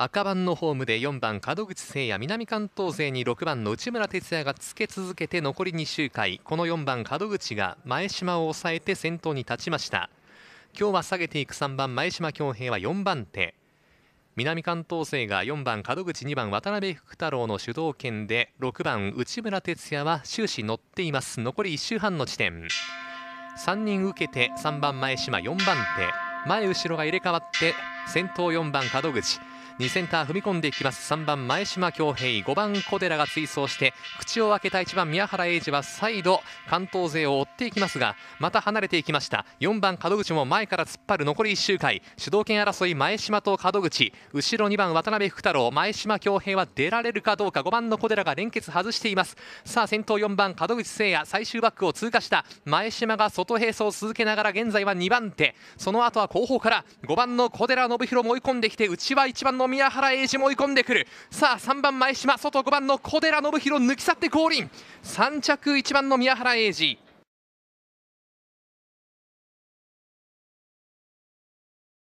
赤番のホームで4番門口誠也南関東勢に6番の内村哲也がつけ続けて残り2周回この4番門口が前島を抑えて先頭に立ちました今日は下げていく3番前島恭平は4番手南関東勢が4番門口2番渡辺福太郎の主導権で6番内村哲也は終始乗っています残り1周半の地点3人受けて3番前島4番手前後ろが入れ替わって先頭4番門口2センター踏み込んでいきます3番前島恭平5番小寺が追走して口を開けた1番宮原英二は再度関東勢を追っていきますがまた離れていきました4番門口も前から突っ張る残り1周回主導権争い前島と門口後ろ2番渡辺福太郎前島恭平は出られるかどうか5番の小寺が連結外していますさあ先頭4番門口誠也最終バックを通過した前島が外並走を続けながら現在は2番手その後は後方から5番の小寺信弘も追い込んできて内は1番の宮原英二も追い込んでくるさあ3番前島外5番の小寺信弘抜き去って降臨3着1番の宮原英二